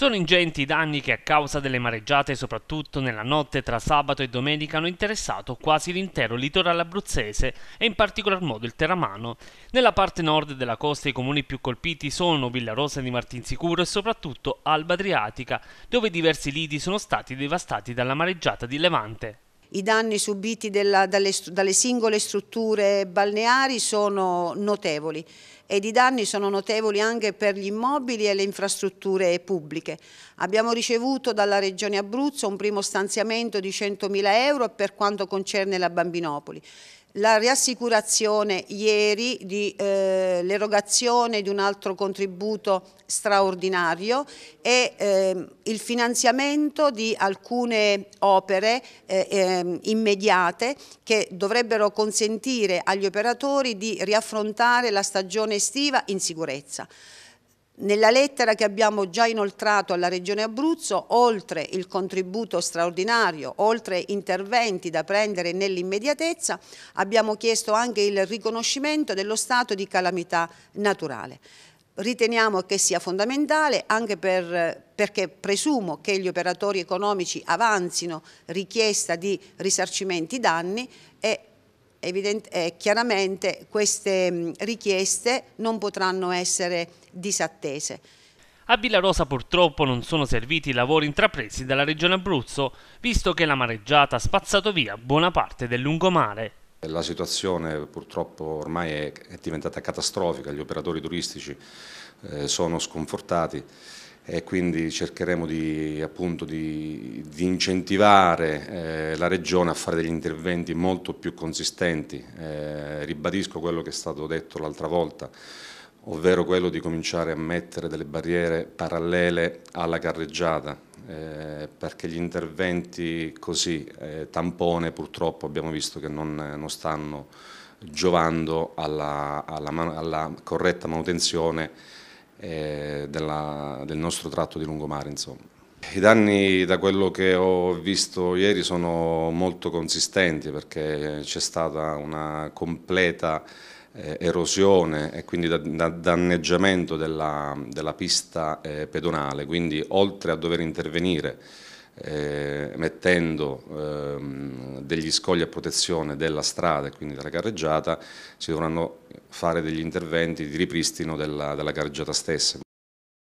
Sono ingenti i danni che a causa delle mareggiate, soprattutto nella notte tra sabato e domenica, hanno interessato quasi l'intero litorale abruzzese e in particolar modo il Teramano. Nella parte nord della costa i comuni più colpiti sono Villarosa di Martinsicuro e soprattutto Alba Adriatica, dove diversi lidi sono stati devastati dalla mareggiata di Levante i danni subiti della, dalle, dalle singole strutture balneari sono notevoli ed i danni sono notevoli anche per gli immobili e le infrastrutture pubbliche. Abbiamo ricevuto dalla Regione Abruzzo un primo stanziamento di 100.000 euro per quanto concerne la Bambinopoli la riassicurazione ieri dell'erogazione eh, di un altro contributo straordinario e eh, il finanziamento di alcune opere eh, ehm, immediate che dovrebbero consentire agli operatori di riaffrontare la stagione estiva in sicurezza. Nella lettera che abbiamo già inoltrato alla Regione Abruzzo, oltre il contributo straordinario, oltre interventi da prendere nell'immediatezza, abbiamo chiesto anche il riconoscimento dello stato di calamità naturale riteniamo che sia fondamentale anche per, perché presumo che gli operatori economici avanzino richiesta di risarcimenti danni e eh, chiaramente queste mm, richieste non potranno essere disattese. A Villa Rosa purtroppo non sono serviti i lavori intrapresi dalla regione Abruzzo, visto che la mareggiata ha spazzato via buona parte del lungomare. La situazione purtroppo ormai è diventata catastrofica, gli operatori turistici eh, sono sconfortati e quindi cercheremo di, appunto, di, di incentivare eh, la Regione a fare degli interventi molto più consistenti. Eh, ribadisco quello che è stato detto l'altra volta, ovvero quello di cominciare a mettere delle barriere parallele alla carreggiata, eh, perché gli interventi così eh, tampone purtroppo abbiamo visto che non, non stanno giovando alla, alla, alla corretta manutenzione eh, della, del nostro tratto di lungomare. Insomma. I danni da quello che ho visto ieri sono molto consistenti perché c'è stata una completa eh, erosione e quindi danneggiamento della, della pista eh, pedonale, quindi oltre a dover intervenire eh, mettendo ehm, degli scogli a protezione della strada e quindi della carreggiata, si dovranno fare degli interventi di ripristino della, della carreggiata stessa.